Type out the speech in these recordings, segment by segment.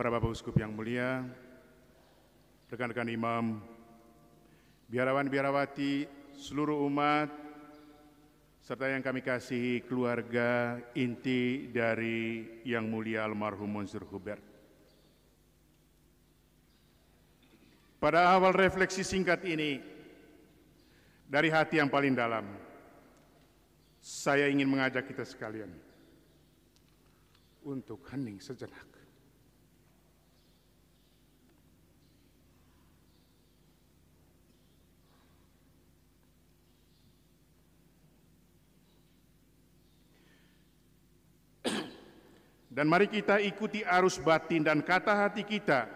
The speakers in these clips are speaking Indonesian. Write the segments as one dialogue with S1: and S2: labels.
S1: para Bapak Uskup yang mulia, rekan-rekan imam, biarawan-biarawati, seluruh umat, serta yang kami kasihi keluarga inti dari Yang Mulia Almarhum Monsur Hubert. Pada awal refleksi singkat ini, dari hati yang paling dalam, saya ingin mengajak kita sekalian untuk hening sejenak. Dan mari kita ikuti arus batin dan kata hati kita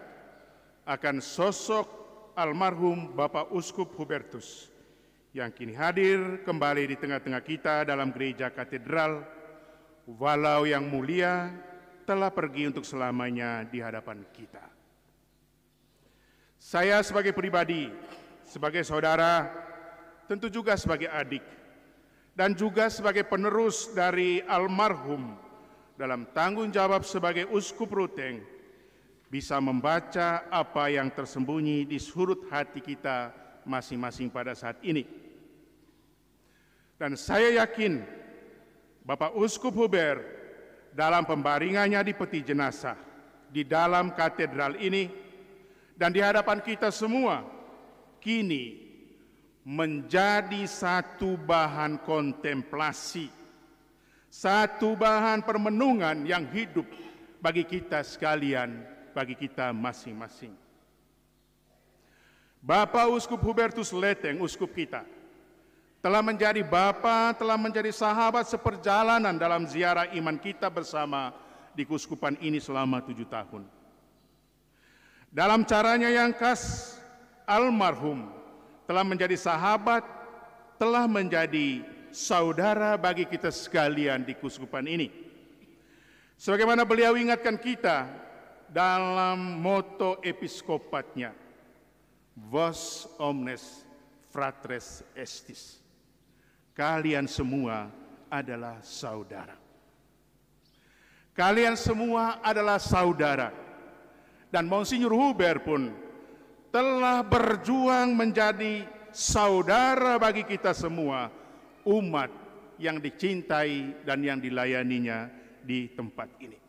S1: akan sosok almarhum Bapak Uskup Hubertus yang kini hadir kembali di tengah-tengah kita dalam gereja katedral walau yang mulia telah pergi untuk selamanya di hadapan kita. Saya sebagai pribadi, sebagai saudara, tentu juga sebagai adik dan juga sebagai penerus dari almarhum dalam tanggung jawab sebagai uskup Ruteng bisa membaca apa yang tersembunyi di surut hati kita masing-masing pada saat ini. Dan saya yakin Bapak Uskup Huber dalam pembaringannya di peti jenazah di dalam katedral ini dan di hadapan kita semua kini menjadi satu bahan kontemplasi satu bahan permenungan yang hidup bagi kita sekalian, bagi kita masing-masing. Bapak Uskup Hubertus Leteng, uskup kita, telah menjadi bapak, telah menjadi sahabat seperjalanan dalam ziarah iman kita bersama di kuskupan ini selama tujuh tahun. Dalam caranya yang khas, almarhum telah menjadi sahabat, telah menjadi saudara bagi kita sekalian di kuskupan ini. Sebagaimana beliau ingatkan kita dalam moto episkopatnya, Vos omnes fratres estis. Kalian semua adalah saudara. Kalian semua adalah saudara. Dan Monsinyur Huber pun telah berjuang menjadi saudara bagi kita semua umat yang dicintai dan yang dilayaninya di tempat ini.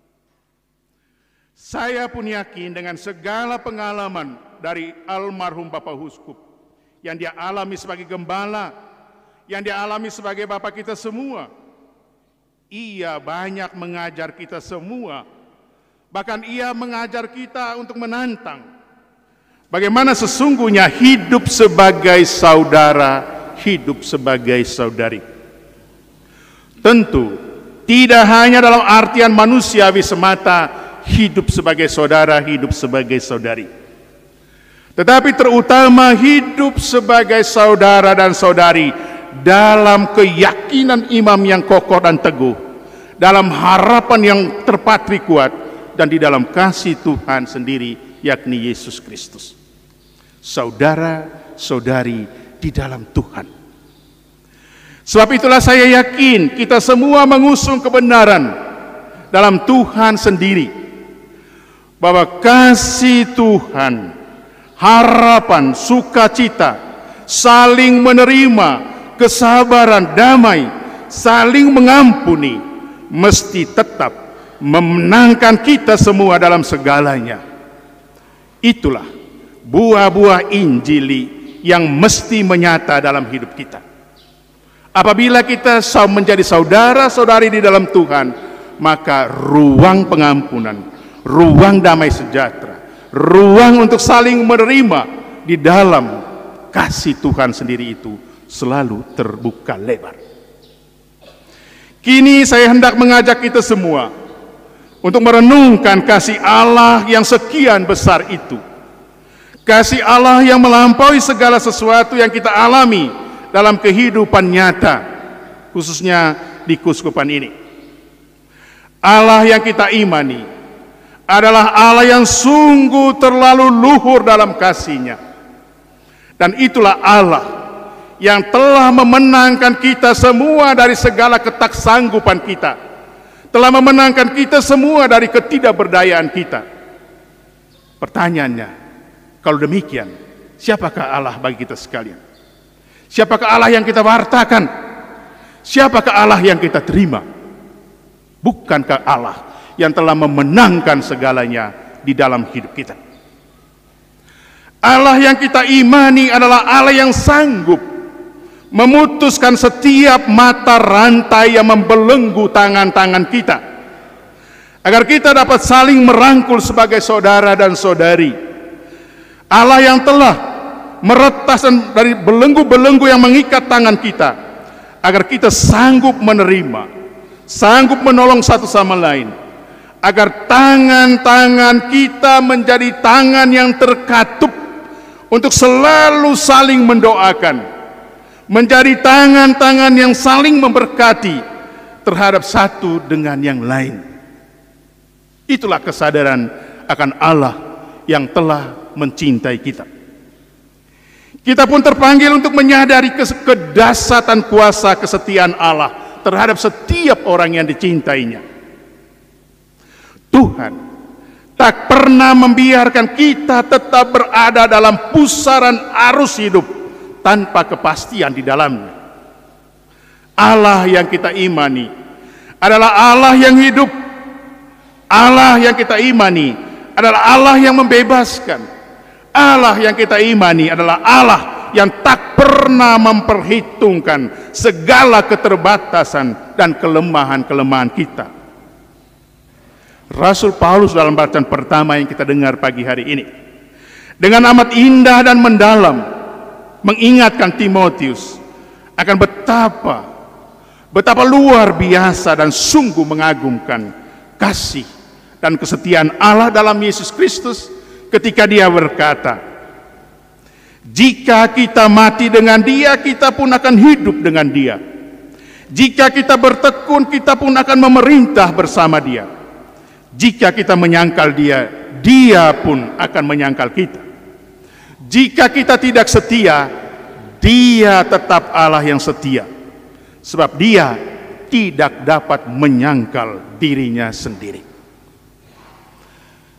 S1: Saya pun yakin dengan segala pengalaman dari almarhum Bapak Huskup yang dia alami sebagai gembala, yang dia alami sebagai Bapak kita semua, ia banyak mengajar kita semua. Bahkan ia mengajar kita untuk menantang bagaimana sesungguhnya hidup sebagai saudara hidup sebagai saudari. Tentu tidak hanya dalam artian manusiawi semata hidup sebagai saudara, hidup sebagai saudari. Tetapi terutama hidup sebagai saudara dan saudari dalam keyakinan imam yang kokoh dan teguh, dalam harapan yang terpatri kuat, dan di dalam kasih Tuhan sendiri, yakni Yesus Kristus. Saudara, saudari, di dalam Tuhan. Sebab itulah saya yakin kita semua mengusung kebenaran dalam Tuhan sendiri. Bahwa kasih Tuhan, harapan, sukacita, saling menerima, kesabaran, damai, saling mengampuni, mesti tetap memenangkan kita semua dalam segalanya. Itulah buah-buah Injili yang mesti menyata dalam hidup kita. Apabila kita menjadi saudara-saudari di dalam Tuhan, maka ruang pengampunan, ruang damai sejahtera, ruang untuk saling menerima di dalam kasih Tuhan sendiri itu selalu terbuka lebar. Kini saya hendak mengajak kita semua untuk merenungkan kasih Allah yang sekian besar itu Kasih Allah yang melampaui segala sesuatu yang kita alami dalam kehidupan nyata, khususnya di kuskupan ini. Allah yang kita imani adalah Allah yang sungguh terlalu luhur dalam kasihnya. Dan itulah Allah yang telah memenangkan kita semua dari segala ketak sanggupan kita. Telah memenangkan kita semua dari ketidakberdayaan kita. Pertanyaannya, kalau demikian, siapakah Allah bagi kita sekalian? Siapakah Allah yang kita wartakan? Siapakah Allah yang kita terima? Bukankah Allah yang telah memenangkan segalanya di dalam hidup kita? Allah yang kita imani adalah Allah yang sanggup memutuskan setiap mata rantai yang membelenggu tangan-tangan kita agar kita dapat saling merangkul sebagai saudara dan saudari Allah yang telah meretas dari belenggu-belenggu yang mengikat tangan kita agar kita sanggup menerima, sanggup menolong satu sama lain agar tangan-tangan kita menjadi tangan yang terkatup untuk selalu saling mendoakan, menjadi tangan-tangan yang saling memberkati terhadap satu dengan yang lain. Itulah kesadaran akan Allah yang telah mencintai kita. Kita pun terpanggil untuk menyadari kedasatan kuasa kesetiaan Allah terhadap setiap orang yang dicintainya. Tuhan tak pernah membiarkan kita tetap berada dalam pusaran arus hidup tanpa kepastian di dalamnya. Allah yang kita imani adalah Allah yang hidup. Allah yang kita imani adalah Allah yang membebaskan. Allah yang kita imani adalah Allah yang tak pernah memperhitungkan segala keterbatasan dan kelemahan-kelemahan kita. Rasul Paulus dalam bacaan pertama yang kita dengar pagi hari ini dengan amat indah dan mendalam mengingatkan Timotius akan betapa betapa luar biasa dan sungguh mengagumkan kasih dan kesetiaan Allah dalam Yesus Kristus ketika dia berkata, "Jika kita mati dengan dia, kita pun akan hidup dengan dia. Jika kita bertekun, kita pun akan memerintah bersama dia. Jika kita menyangkal dia, dia pun akan menyangkal kita. Jika kita tidak setia, dia tetap Allah yang setia, sebab dia tidak dapat menyangkal dirinya sendiri."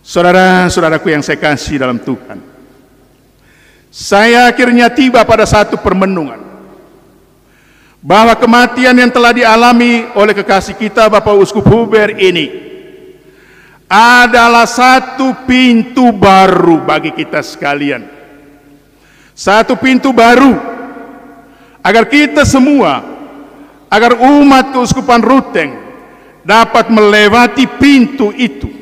S1: Saudara-saudaraku yang saya kasih dalam Tuhan. Saya akhirnya tiba pada satu permenungan. Bahwa kematian yang telah dialami oleh kekasih kita Bapak Uskup Huber ini adalah satu pintu baru bagi kita sekalian. Satu pintu baru agar kita semua, agar umat keuskupan Ruteng dapat melewati pintu itu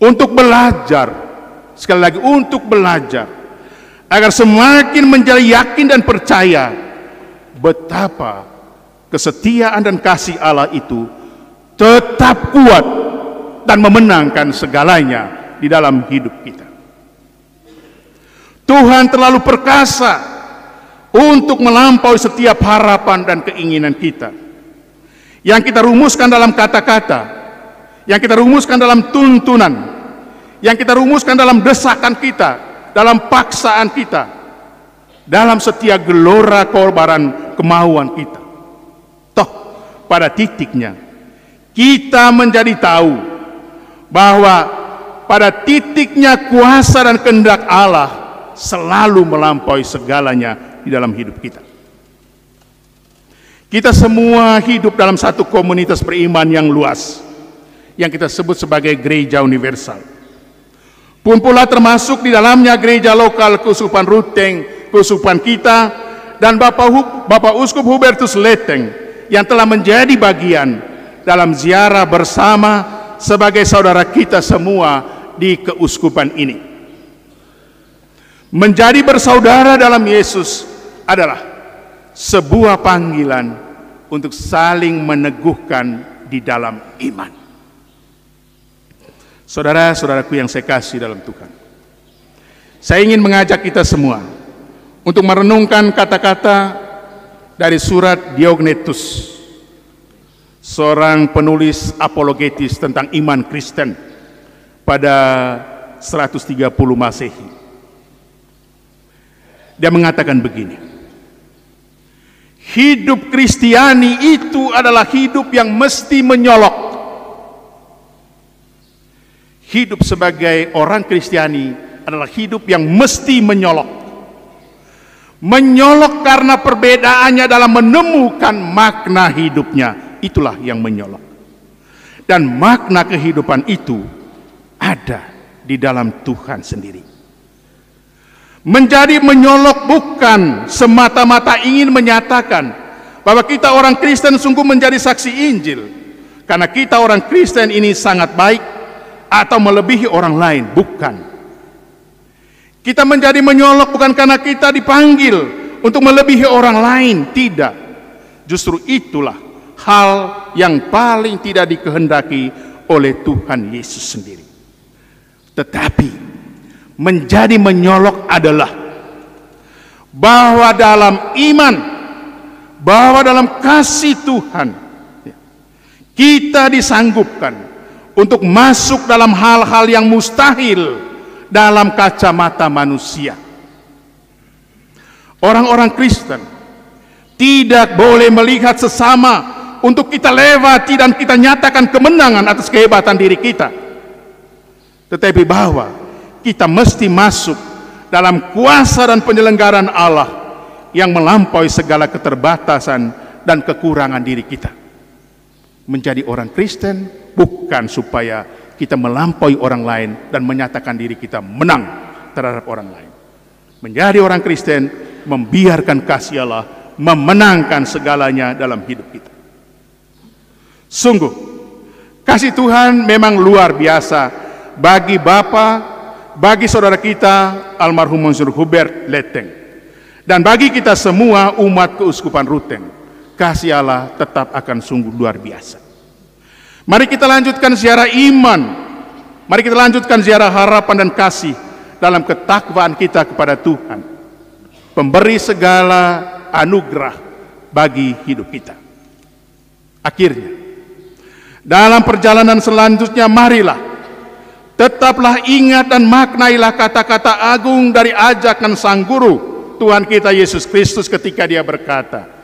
S1: untuk belajar sekali lagi untuk belajar agar semakin menjadi yakin dan percaya betapa kesetiaan dan kasih Allah itu tetap kuat dan memenangkan segalanya di dalam hidup kita. Tuhan terlalu perkasa untuk melampaui setiap harapan dan keinginan kita. Yang kita rumuskan dalam kata-kata, yang kita rumuskan dalam tuntunan, yang kita rumuskan dalam desakan kita, dalam paksaan kita, dalam setiap gelora korbaran kemauan kita. Toh, pada titiknya kita menjadi tahu bahwa pada titiknya kuasa dan kehendak Allah selalu melampaui segalanya di dalam hidup kita. Kita semua hidup dalam satu komunitas beriman yang luas, yang kita sebut sebagai gereja universal. Pun pula termasuk di dalamnya gereja lokal Kusupan Ruteng, Kusupan Kita, dan Bapak, Bapak Uskup Hubertus Leteng yang telah menjadi bagian dalam ziarah bersama sebagai saudara kita semua di keuskupan ini. Menjadi bersaudara dalam Yesus adalah sebuah panggilan untuk saling meneguhkan di dalam iman. Saudara-saudaraku yang saya kasih dalam Tuhan. Saya ingin mengajak kita semua untuk merenungkan kata-kata dari surat Diognetus, seorang penulis apologetis tentang iman Kristen pada 130 Masehi. Dia mengatakan begini, Hidup Kristiani itu adalah hidup yang mesti menyolok hidup sebagai orang Kristiani adalah hidup yang mesti menyolok. Menyolok karena perbedaannya dalam menemukan makna hidupnya. Itulah yang menyolok. Dan makna kehidupan itu ada di dalam Tuhan sendiri. Menjadi menyolok bukan semata-mata ingin menyatakan bahwa kita orang Kristen sungguh menjadi saksi Injil. Karena kita orang Kristen ini sangat baik, atau melebihi orang lain, bukan. Kita menjadi menyolok bukan karena kita dipanggil untuk melebihi orang lain, tidak. Justru itulah hal yang paling tidak dikehendaki oleh Tuhan Yesus sendiri. Tetapi menjadi menyolok adalah bahwa dalam iman, bahwa dalam kasih Tuhan, kita disanggupkan untuk masuk dalam hal-hal yang mustahil dalam kacamata manusia. Orang-orang Kristen tidak boleh melihat sesama untuk kita lewati dan kita nyatakan kemenangan atas kehebatan diri kita. Tetapi bahwa kita mesti masuk dalam kuasa dan penyelenggaraan Allah yang melampaui segala keterbatasan dan kekurangan diri kita menjadi orang Kristen bukan supaya kita melampaui orang lain dan menyatakan diri kita menang terhadap orang lain. Menjadi orang Kristen membiarkan kasih Allah memenangkan segalanya dalam hidup kita. Sungguh, kasih Tuhan memang luar biasa bagi Bapa, bagi saudara kita almarhum Monsur Hubert Leteng, dan bagi kita semua umat keuskupan Ruteng kasih Allah tetap akan sungguh luar biasa. Mari kita lanjutkan ziarah iman. Mari kita lanjutkan ziarah harapan dan kasih dalam ketakwaan kita kepada Tuhan. Pemberi segala anugerah bagi hidup kita. Akhirnya, dalam perjalanan selanjutnya marilah tetaplah ingat dan maknailah kata-kata agung dari ajakan Sang Guru Tuhan kita Yesus Kristus ketika dia berkata,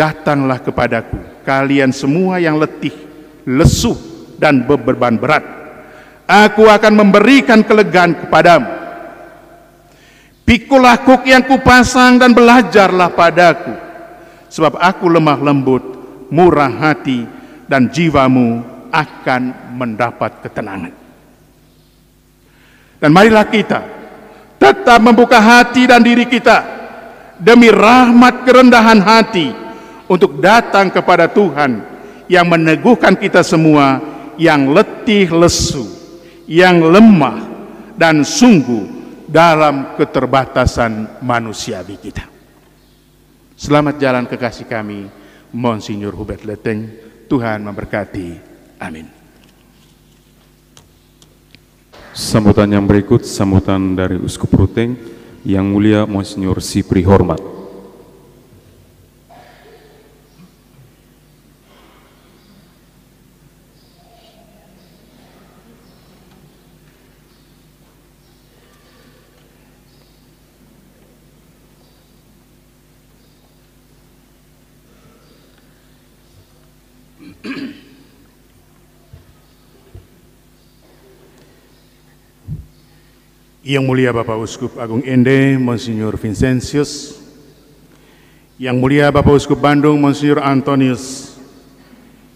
S1: Datanglah kepadaku, kalian semua yang letih, lesu, dan beban berat. Aku akan memberikan kelegaan kepadamu. Pikulah kuk yang kupasang dan belajarlah padaku. Sebab aku lemah lembut, murah hati, dan jiwamu akan mendapat ketenangan. Dan marilah kita tetap membuka hati dan diri kita demi rahmat kerendahan hati untuk datang kepada Tuhan yang meneguhkan kita semua yang letih lesu, yang lemah dan sungguh dalam keterbatasan manusiawi kita. Selamat jalan kekasih kami, Monsignor Hubert Leteng. Tuhan memberkati. Amin. Sambutan yang berikut, sambutan dari Uskup Ruteng, Yang Mulia Monsinyur Sipri Hormat. Yang Mulia Bapak Uskup Agung Ende, Monsignor Vincentius, Yang Mulia Bapak Uskup Bandung, Monsignor Antonius,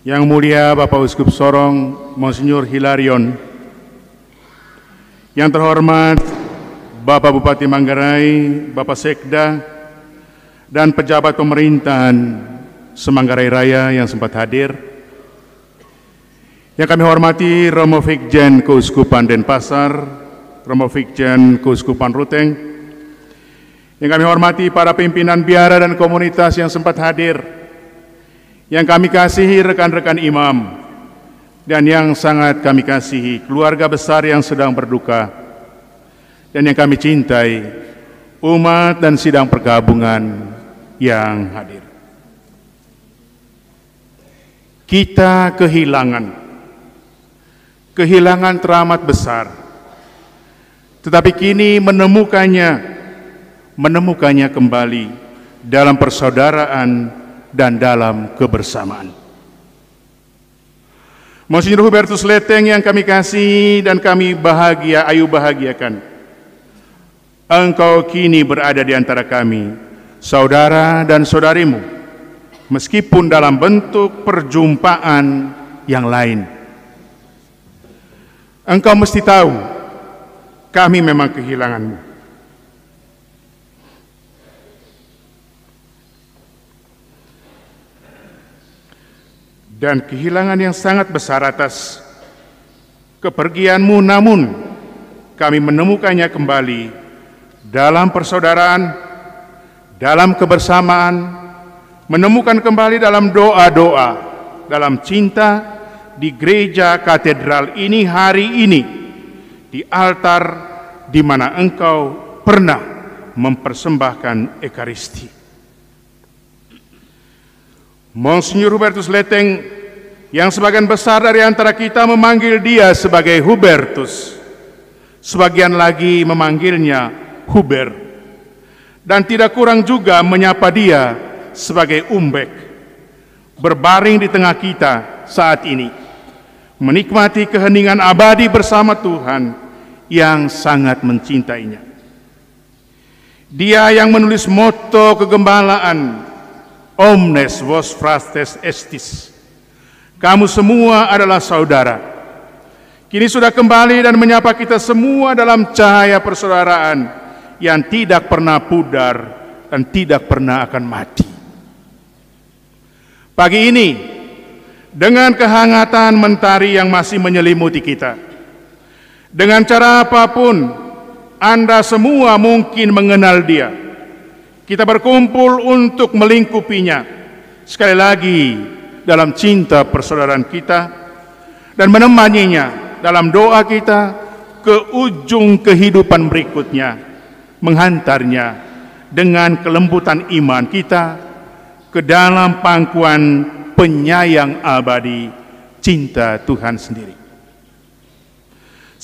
S1: Yang Mulia Bapak Uskup Sorong, Monsignor Hilarion, Yang terhormat Bapak Bupati Manggarai, Bapak Sekda, dan pejabat pemerintahan Semanggarai Raya yang sempat hadir, yang kami hormati Romo Fikjen Keuskupan Denpasar, Fikjen Kuskupan Ruteng. Yang kami hormati para pimpinan biara dan komunitas yang sempat hadir, yang kami kasihi rekan-rekan imam, dan yang sangat kami kasihi keluarga besar yang sedang berduka, dan yang kami cintai umat dan sidang pergabungan yang hadir. Kita kehilangan, kehilangan teramat besar tetapi kini menemukannya menemukannya kembali dalam persaudaraan dan dalam kebersamaan. Monsignor Hubertus Leteng yang kami kasih dan kami bahagia, ayu bahagiakan. Engkau kini berada di antara kami, saudara dan saudarimu, meskipun dalam bentuk perjumpaan yang lain. Engkau mesti tahu kami memang kehilanganmu. Dan kehilangan yang sangat besar atas kepergianmu, namun kami menemukannya kembali dalam persaudaraan, dalam kebersamaan, menemukan kembali dalam doa-doa, dalam cinta di gereja katedral ini hari ini di altar di mana engkau pernah mempersembahkan Ekaristi. Monsignor Hubertus Leteng yang sebagian besar dari antara kita memanggil dia sebagai Hubertus, sebagian lagi memanggilnya Huber, dan tidak kurang juga menyapa dia sebagai Umbek, berbaring di tengah kita saat ini, menikmati keheningan abadi bersama Tuhan, yang sangat mencintainya. Dia yang menulis moto kegembalaan Omnes vos frastes estis. Kamu semua adalah saudara. Kini sudah kembali dan menyapa kita semua dalam cahaya persaudaraan yang tidak pernah pudar dan tidak pernah akan mati. Pagi ini, dengan kehangatan mentari yang masih menyelimuti kita, dengan cara apapun, Anda semua mungkin mengenal dia. Kita berkumpul untuk melingkupinya. Sekali lagi, dalam cinta persaudaraan kita dan menemaninya dalam doa kita ke ujung kehidupan berikutnya, menghantarnya dengan kelembutan iman kita ke dalam pangkuan penyayang abadi cinta Tuhan sendiri.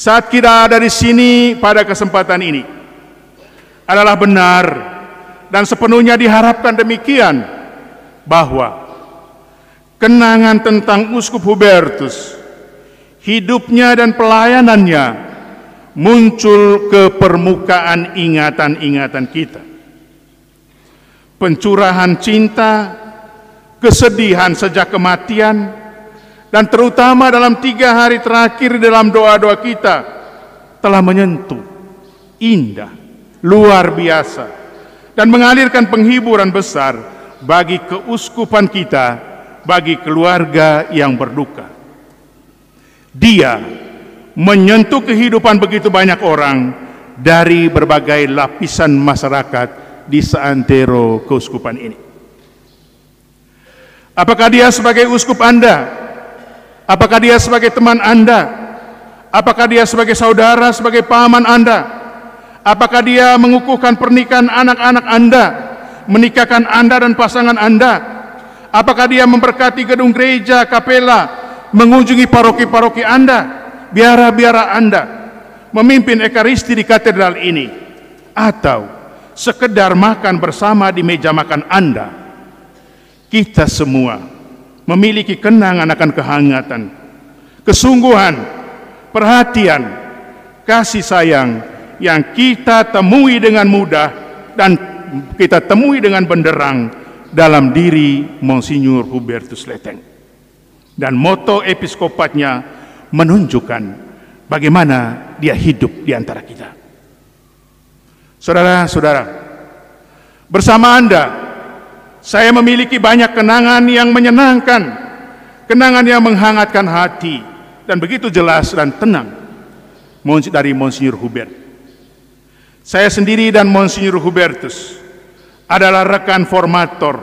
S1: Saat kita dari sini pada kesempatan ini adalah benar dan sepenuhnya diharapkan demikian bahwa kenangan tentang Uskup Hubertus, hidupnya dan pelayanannya muncul ke permukaan ingatan-ingatan kita. Pencurahan cinta, kesedihan sejak kematian, dan terutama dalam tiga hari terakhir dalam doa-doa kita telah menyentuh indah, luar biasa dan mengalirkan penghiburan besar bagi keuskupan kita, bagi keluarga yang berduka. Dia menyentuh kehidupan begitu banyak orang dari berbagai lapisan masyarakat di seantero keuskupan ini. Apakah dia sebagai uskup Anda Apakah dia sebagai teman Anda? Apakah dia sebagai saudara, sebagai paman Anda? Apakah dia mengukuhkan pernikahan anak-anak Anda, menikahkan Anda dan pasangan Anda? Apakah dia memberkati gedung gereja, kapela, mengunjungi paroki-paroki Anda, biara-biara Anda, memimpin ekaristi di katedral ini, atau sekedar makan bersama di meja makan Anda? Kita semua memiliki kenangan akan kehangatan, kesungguhan, perhatian, kasih sayang yang kita temui dengan mudah dan kita temui dengan benderang dalam diri Monsinyur Hubertus Leteng. Dan moto episkopatnya menunjukkan bagaimana dia hidup di antara kita. Saudara-saudara, bersama Anda saya memiliki banyak kenangan yang menyenangkan, kenangan yang menghangatkan hati, dan begitu jelas dan tenang dari Monsinyur Hubert. Saya sendiri dan Monsinyur Hubertus adalah rekan formator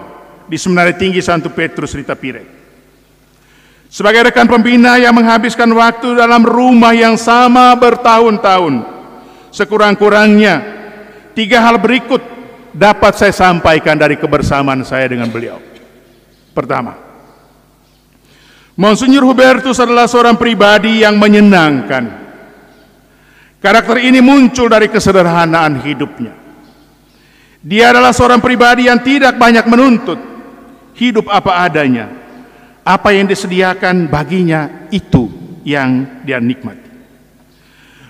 S1: di Seminari Tinggi Santo Petrus Rita Pire. Sebagai rekan pembina yang menghabiskan waktu dalam rumah yang sama bertahun-tahun, sekurang-kurangnya tiga hal berikut dapat saya sampaikan dari kebersamaan saya dengan beliau. Pertama, Monsinyur Hubertus adalah seorang pribadi yang menyenangkan. Karakter ini muncul dari kesederhanaan hidupnya. Dia adalah seorang pribadi yang tidak banyak menuntut, hidup apa adanya. Apa yang disediakan baginya itu yang dia nikmati.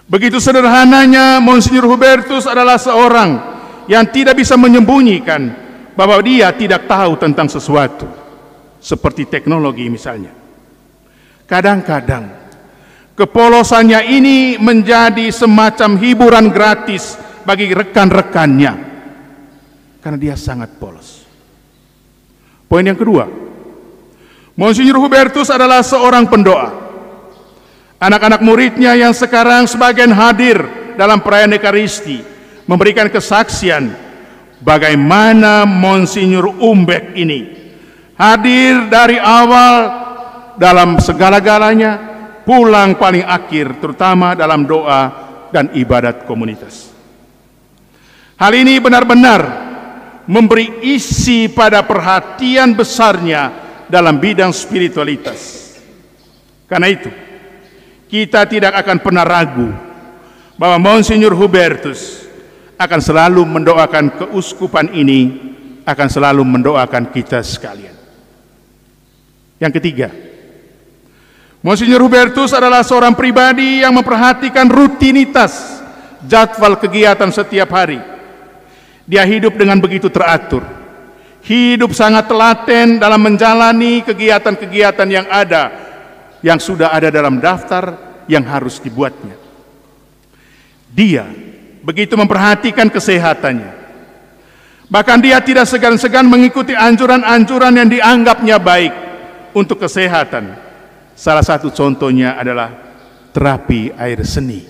S1: Begitu sederhananya, Monsinyur Hubertus adalah seorang yang tidak bisa menyembunyikan bahwa dia tidak tahu tentang sesuatu seperti teknologi misalnya. Kadang-kadang kepolosannya ini menjadi semacam hiburan gratis bagi rekan-rekannya karena dia sangat polos. Poin yang kedua, Monsinyur Hubertus adalah seorang pendoa. Anak-anak muridnya yang sekarang sebagian hadir dalam perayaan Ekaristi memberikan kesaksian bagaimana Monsinyur Umbek ini hadir dari awal dalam segala-galanya, pulang paling akhir terutama dalam doa dan ibadat komunitas. Hal ini benar-benar memberi isi pada perhatian besarnya dalam bidang spiritualitas. Karena itu, kita tidak akan pernah ragu bahwa Monsinyur Hubertus akan selalu mendoakan keuskupan ini, akan selalu mendoakan kita sekalian. Yang ketiga, Monsignor Hubertus adalah seorang pribadi yang memperhatikan rutinitas jadwal kegiatan setiap hari. Dia hidup dengan begitu teratur. Hidup sangat telaten dalam menjalani kegiatan-kegiatan yang ada, yang sudah ada dalam daftar yang harus dibuatnya. Dia begitu memperhatikan kesehatannya. Bahkan dia tidak segan-segan mengikuti anjuran-anjuran yang dianggapnya baik untuk kesehatan. Salah satu contohnya adalah terapi air seni.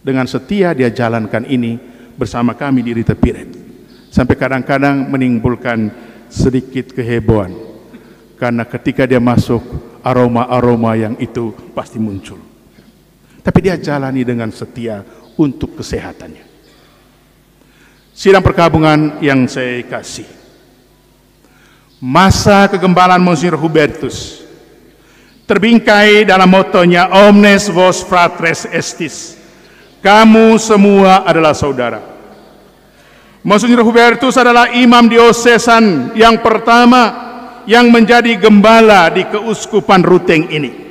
S1: Dengan setia dia jalankan ini bersama kami di Rita Piret. Sampai kadang-kadang menimbulkan sedikit kehebohan. Karena ketika dia masuk, aroma-aroma yang itu pasti muncul. Tapi dia jalani dengan setia untuk kesehatannya. Sidang perkabungan yang saya kasih. Masa kegembalaan Monsignor Hubertus terbingkai dalam motonya Omnes vos fratres estis. Kamu semua adalah saudara. Monsignor Hubertus adalah imam diosesan yang pertama yang menjadi gembala di keuskupan Ruteng ini.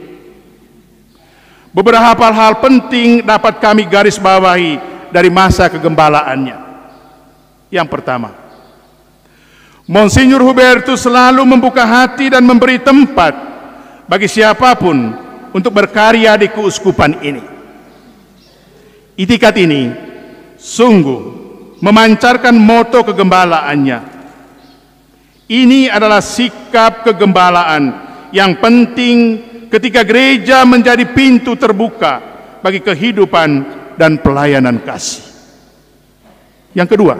S1: Beberapa hal penting dapat kami garis bawahi dari masa kegembalaannya. Yang pertama, Monsinyur Hubertus selalu membuka hati dan memberi tempat bagi siapapun untuk berkarya di keuskupan ini. Itikat ini sungguh memancarkan moto kegembalaannya. Ini adalah sikap kegembalaan yang penting ketika gereja menjadi pintu terbuka bagi kehidupan dan pelayanan kasih. Yang kedua,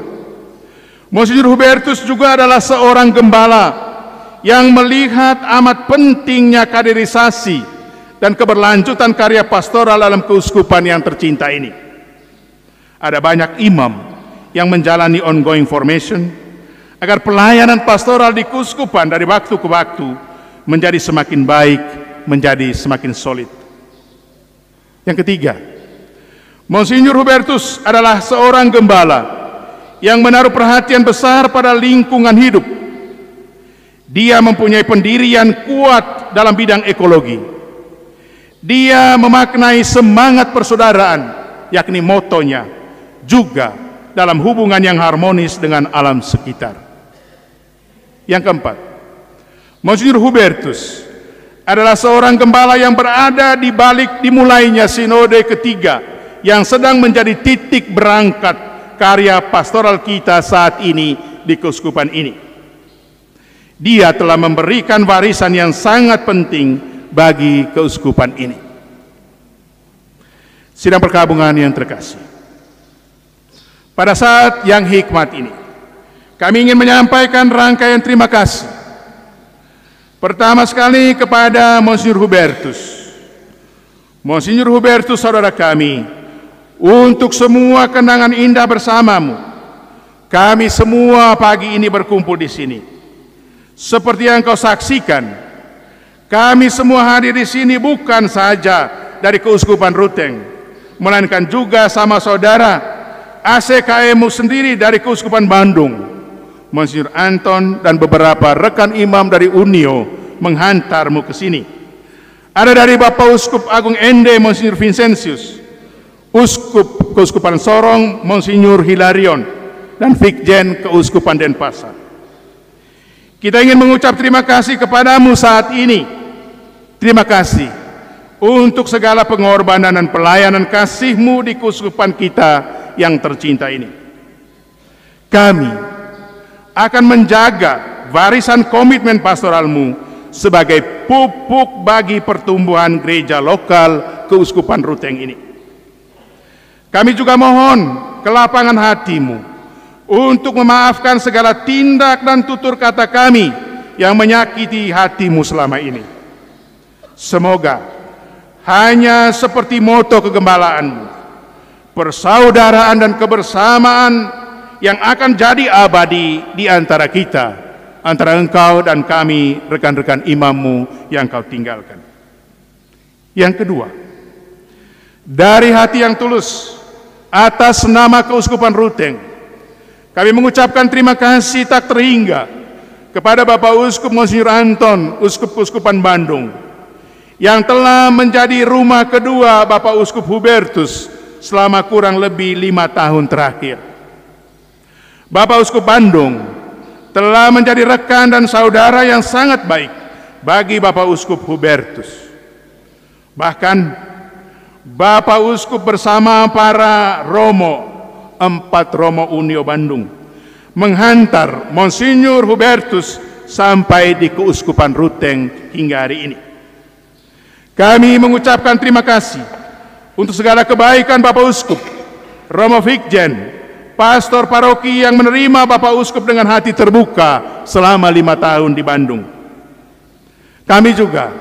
S1: Monsignor Hubertus juga adalah seorang gembala yang melihat amat pentingnya kaderisasi dan keberlanjutan karya pastoral dalam keuskupan yang tercinta ini. Ada banyak imam yang menjalani ongoing formation agar pelayanan pastoral di keuskupan dari waktu ke waktu menjadi semakin baik menjadi semakin solid. Yang ketiga, Monsinyur Hubertus adalah seorang gembala yang menaruh perhatian besar pada lingkungan hidup. Dia mempunyai pendirian kuat dalam bidang ekologi. Dia memaknai semangat persaudaraan, yakni motonya, juga dalam hubungan yang harmonis dengan alam sekitar. Yang keempat, Monsinyur Hubertus adalah seorang gembala yang berada di balik dimulainya sinode ketiga yang sedang menjadi titik berangkat karya pastoral kita saat ini di keuskupan ini. Dia telah memberikan warisan yang sangat penting bagi keuskupan ini. Sidang perkabungan yang terkasih. Pada saat yang hikmat ini, kami ingin menyampaikan rangkaian terima kasih Pertama sekali kepada Monsinyur Hubertus. Monsinyur Hubertus saudara kami, untuk semua kenangan indah bersamamu, kami semua pagi ini berkumpul di sini. Seperti yang kau saksikan, kami semua hadir di sini bukan saja dari Keuskupan Ruteng, melainkan juga sama saudara ACKMU sendiri dari Keuskupan Bandung Monsinyur Anton dan beberapa rekan imam dari Unio menghantarmu ke sini. Ada dari Bapak Uskup Agung Ende Monsinyur Vincentius, Uskup Keuskupan Sorong Monsinyur Hilarion, dan Vikjen Keuskupan Denpasar. Kita ingin mengucap terima kasih kepadamu saat ini. Terima kasih untuk segala pengorbanan dan pelayanan kasihmu di keuskupan kita yang tercinta ini. Kami akan menjaga warisan komitmen pastoralmu sebagai pupuk bagi pertumbuhan gereja lokal Keuskupan Ruteng ini. Kami juga mohon kelapangan hatimu untuk memaafkan segala tindak dan tutur kata kami yang menyakiti hatimu selama ini. Semoga hanya seperti moto kegembalaanmu, persaudaraan dan kebersamaan yang akan jadi abadi di antara kita, antara engkau dan kami, rekan-rekan imammu yang kau tinggalkan. Yang kedua, dari hati yang tulus, atas nama Keuskupan Ruteng, kami mengucapkan terima kasih tak terhingga kepada Bapak Uskup Monsinyur Anton, Uskup Keuskupan Bandung, yang telah menjadi rumah kedua Bapak Uskup Hubertus selama kurang lebih lima tahun terakhir. Bapak Uskup Bandung telah menjadi rekan dan saudara yang sangat baik bagi Bapak Uskup Hubertus. Bahkan Bapak Uskup bersama para Romo, empat Romo Unio Bandung, menghantar Monsinyur Hubertus sampai di Keuskupan Ruteng hingga hari ini. Kami mengucapkan terima kasih untuk segala kebaikan Bapak Uskup, Romo Fikjen, pastor paroki yang menerima Bapak Uskup dengan hati terbuka selama lima tahun di Bandung. Kami juga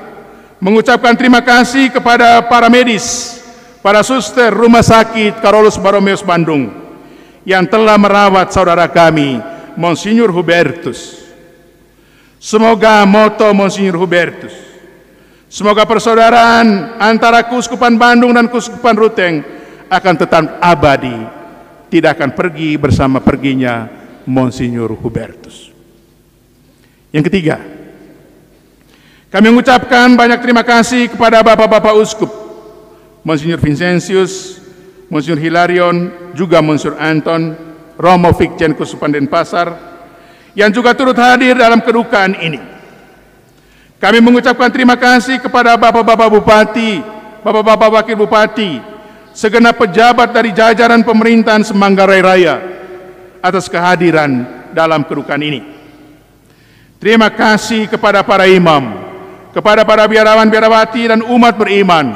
S1: mengucapkan terima kasih kepada para medis, para suster Rumah Sakit Karolus Baromeus Bandung yang telah merawat saudara kami, Monsinyur Hubertus. Semoga moto Monsinyur Hubertus, semoga persaudaraan antara Kuskupan Bandung dan Kuskupan Ruteng akan tetap abadi tidak akan pergi bersama perginya Monsinyur Hubertus. Yang ketiga, kami mengucapkan banyak terima kasih kepada Bapak-Bapak Uskup, Monsinyur Vincentius, Monsinyur Hilarion, juga Monsinyur Anton, Romo Fikjen Kusupan Denpasar, yang juga turut hadir dalam kedukaan ini. Kami mengucapkan terima kasih kepada Bapak-Bapak Bupati, Bapak-Bapak Wakil Bupati, segenap pejabat dari jajaran pemerintahan Semanggarai Raya atas kehadiran dalam kerukan ini. Terima kasih kepada para imam, kepada para biarawan-biarawati dan umat beriman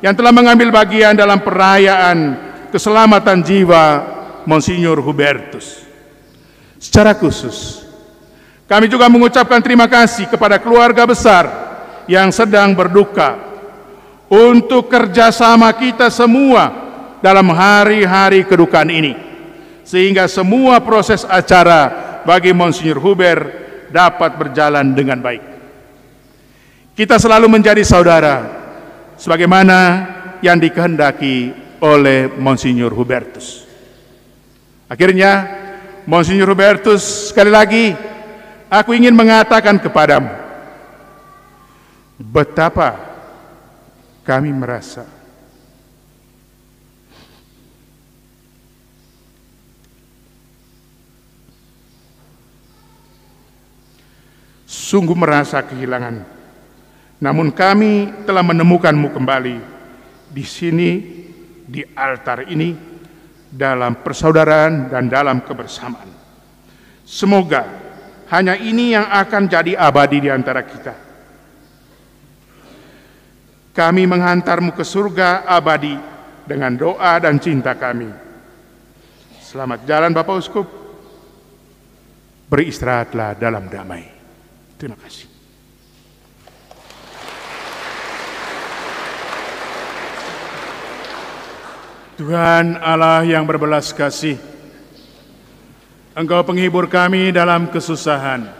S1: yang telah mengambil bagian dalam perayaan keselamatan jiwa Monsinyur Hubertus. Secara khusus, kami juga mengucapkan terima kasih kepada keluarga besar yang sedang berduka untuk kerjasama kita semua dalam hari-hari kedukaan ini, sehingga semua proses acara bagi Monsinyur Huber dapat berjalan dengan baik. Kita selalu menjadi saudara, sebagaimana yang dikehendaki oleh Monsinyur Hubertus. Akhirnya, Monsinyur Hubertus, sekali lagi, aku ingin mengatakan kepadamu, betapa kami merasa sungguh merasa kehilangan. Namun kami telah menemukanmu kembali di sini, di altar ini, dalam persaudaraan dan dalam kebersamaan. Semoga hanya ini yang akan jadi abadi di antara kita. Kami menghantarmu ke surga abadi dengan doa dan cinta kami. Selamat jalan Bapak Uskup. Beristirahatlah dalam damai. Terima kasih. Tuhan Allah yang berbelas kasih, Engkau penghibur kami dalam kesusahan.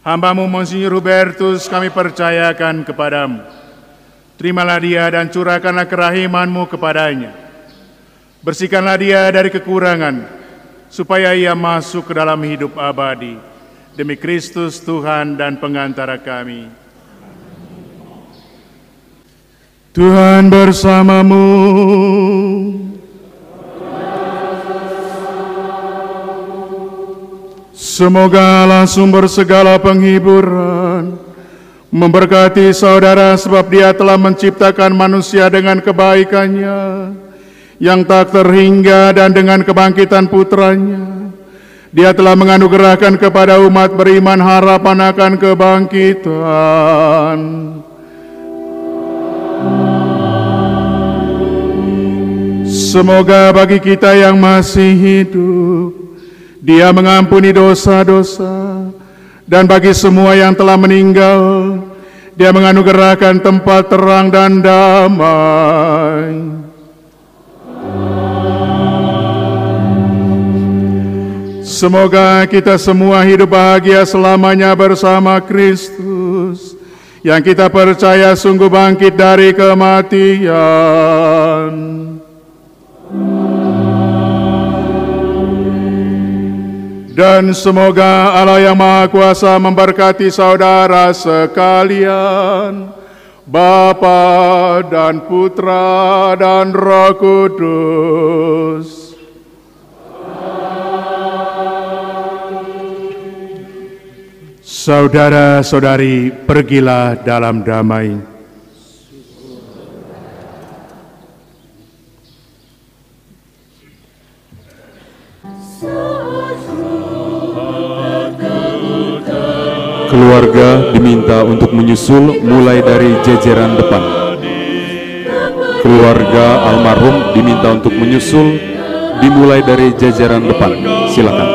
S1: Hambamu Monsinyur Hubertus kami percayakan kepadamu terimalah dia dan curahkanlah kerahimanmu kepadanya. Bersihkanlah dia dari kekurangan, supaya ia masuk ke dalam hidup abadi. Demi Kristus Tuhan dan pengantara kami. Tuhan bersamamu. Semoga Allah sumber segala penghiburan memberkati saudara sebab dia telah menciptakan manusia dengan kebaikannya yang tak terhingga dan dengan kebangkitan putranya. Dia telah menganugerahkan kepada umat beriman harapan akan kebangkitan. Semoga bagi kita yang masih hidup, dia mengampuni dosa-dosa, dan bagi semua yang telah meninggal, dia menganugerahkan tempat terang dan damai. Semoga kita semua hidup bahagia selamanya bersama Kristus, yang kita percaya sungguh bangkit dari kematian. Dan semoga Allah yang Maha Kuasa memberkati saudara sekalian, Bapa dan Putra dan Roh Kudus. Saudara-saudari, pergilah dalam damai. keluarga diminta untuk menyusul mulai dari jajaran depan. Keluarga almarhum diminta untuk menyusul dimulai dari jajaran depan. Silakan.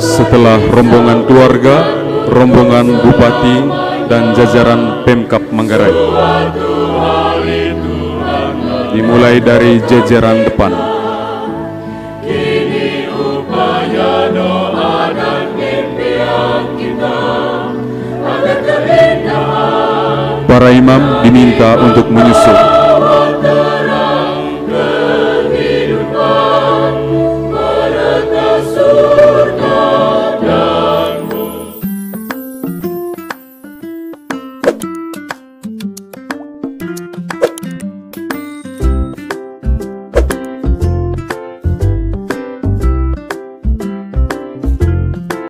S1: Setelah rombongan keluarga, rombongan bupati dan jajaran Pemkap Manggarai. Dimulai dari jajaran depan. Para imam diminta untuk menyusul.